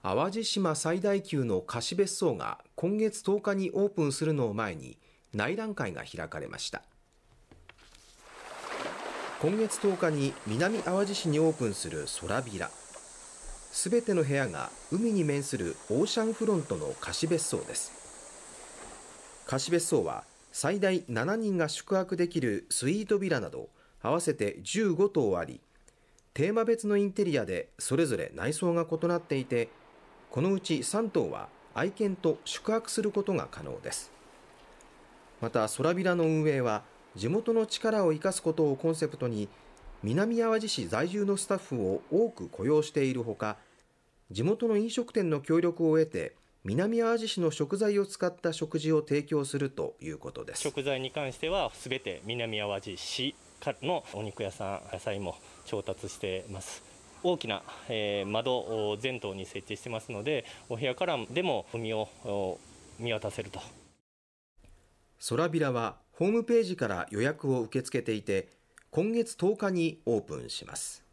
淡路島最大級の貸別荘が今月10日にオープンするのを前に内覧会が開かれました今月10日に南淡路市にオープンする空ビラすべての部屋が海に面するオーシャンフロントの貸別荘です貸別荘は最大7人が宿泊できるスイートビラなど合わせて15棟ありテーマ別のインテリアでそれぞれ内装が異なっていてこのうち3頭は愛犬と宿泊することが可能ですまた空びらの運営は地元の力を生かすことをコンセプトに南淡路市在住のスタッフを多く雇用しているほか地元の飲食店の協力を得て南淡路市の食材を使った食事を提供するということです食材に関してはすべて南淡路市のお肉屋さん野菜も調達しています大きな、え窓を全棟に設置してますのでお部屋からでも海を見渡せるとソラビラはホームページから予約を受け付けていて今月10日にオープンします